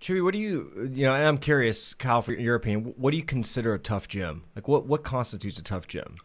Chewy, what do you you know? And I'm curious, Kyle, for your opinion, what do you consider a tough gym? Like, what what constitutes a tough gym?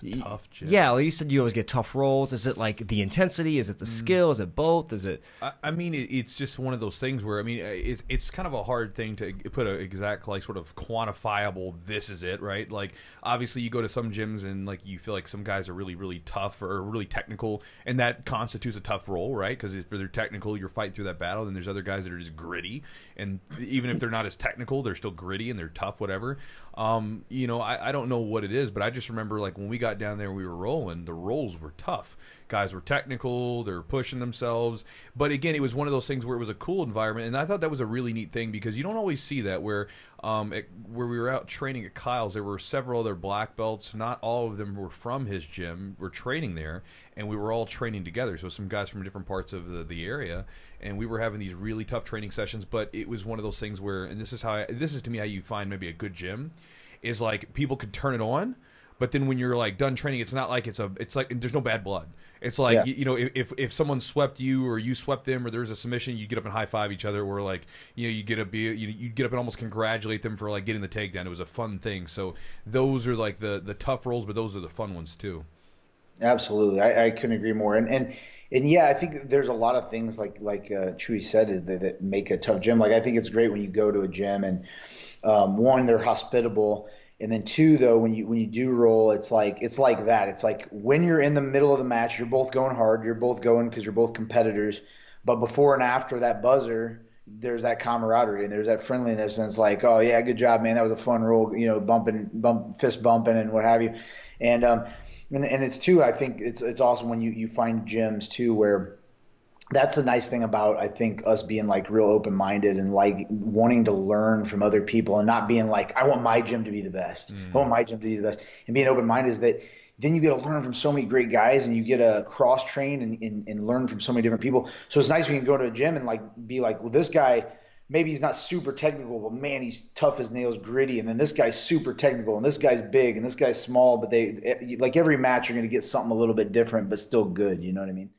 The tough gym. Yeah, like you said, you always get tough roles. Is it like the intensity? Is it the mm. skill? Is it both? Is it? I, I mean, it, it's just one of those things where I mean, uh, it, it's kind of a hard thing to put an exact like sort of quantifiable. This is it, right? Like obviously, you go to some gyms and like you feel like some guys are really really tough or really technical, and that constitutes a tough role, right? Because if they're technical, you're fighting through that battle. Then there's other guys that are just gritty, and even if they're not as technical, they're still gritty and they're tough, whatever. Um, you know, I, I don't know what it is, but I just remember like when we got got down there, we were rolling. The rolls were tough. Guys were technical. They were pushing themselves. But again, it was one of those things where it was a cool environment, and I thought that was a really neat thing because you don't always see that. Where um, at, where we were out training at Kyle's, there were several other black belts. Not all of them were from his gym. Were training there, and we were all training together. So some guys from different parts of the, the area, and we were having these really tough training sessions. But it was one of those things where, and this is how I, this is to me how you find maybe a good gym, is like people could turn it on but then when you're like done training, it's not like it's a it's like there's no bad blood. It's like yeah. you, you, know if if someone swept you or you swept them or there's a submission, you get up and high five each other or like you know you get up you you get up and almost congratulate them for like getting the takedown. It was a fun thing. So those are like the the tough roles, but those are the fun ones too. Absolutely, I, I couldn't agree more. And and and yeah, I think there's a lot of things like like uh, Chewy said that, that, make a tough gym. Like I think it's great when you go to a gym and um, one, they're hospitable, and then two though, when you when you do roll, it's like it's like that. It's like when you're in the middle of the match, you're both going hard, you're both going because you're both competitors. But before and after that buzzer, there's that camaraderie and there's that friendliness, and it's like, oh yeah, good job, man, that was a fun roll, you know, bumping, bump, fist bumping, and what have you. And um, and, and it's too, I think it's it's awesome when you you find gyms too where that's the nice thing about I think us being like real open minded and like wanting to learn from other people and not being like I want my gym to be the best. Mm. I want my gym to be the best. And being open minded is that then you get to learn from so many great guys and you get to cross train and, and, and learn from so many different people. So it's nice we you can go to a gym and like be like, well, this guy maybe he's not super technical, but man, he's tough as nails, gritty. And then this guy's super technical, and this guy's big, and this guy's small. But they eh, like every match, you're going to get something a little bit different, but still good. You know what I mean?